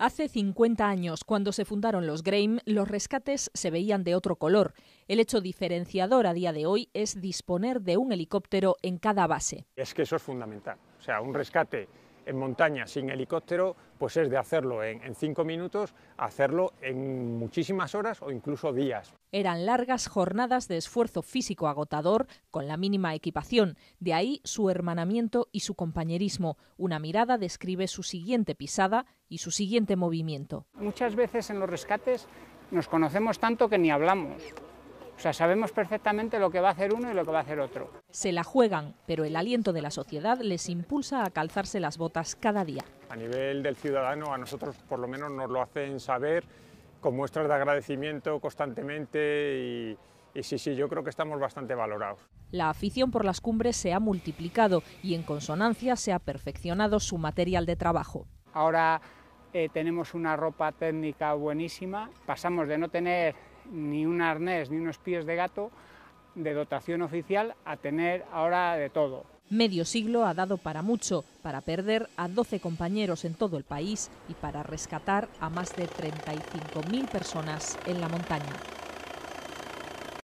Hace 50 años, cuando se fundaron los GREIM, los rescates se veían de otro color. El hecho diferenciador a día de hoy es disponer de un helicóptero en cada base. Es que eso es fundamental. O sea, un rescate en montaña sin helicóptero, pues es de hacerlo en, en cinco minutos, hacerlo en muchísimas horas o incluso días. Eran largas jornadas de esfuerzo físico agotador con la mínima equipación, de ahí su hermanamiento y su compañerismo. Una mirada describe su siguiente pisada y su siguiente movimiento. Muchas veces en los rescates nos conocemos tanto que ni hablamos. O sea, sabemos perfectamente lo que va a hacer uno y lo que va a hacer otro. Se la juegan, pero el aliento de la sociedad les impulsa a calzarse las botas cada día. A nivel del ciudadano, a nosotros por lo menos nos lo hacen saber con muestras de agradecimiento constantemente y, sí, sí, yo creo que estamos bastante valorados. La afición por las cumbres se ha multiplicado y en consonancia se ha perfeccionado su material de trabajo. Ahora eh, tenemos una ropa técnica buenísima, pasamos de no tener ni un arnés ni unos pies de gato de dotación oficial a tener ahora de todo. Medio siglo ha dado para mucho, para perder a 12 compañeros en todo el país y para rescatar a más de 35.000 personas en la montaña.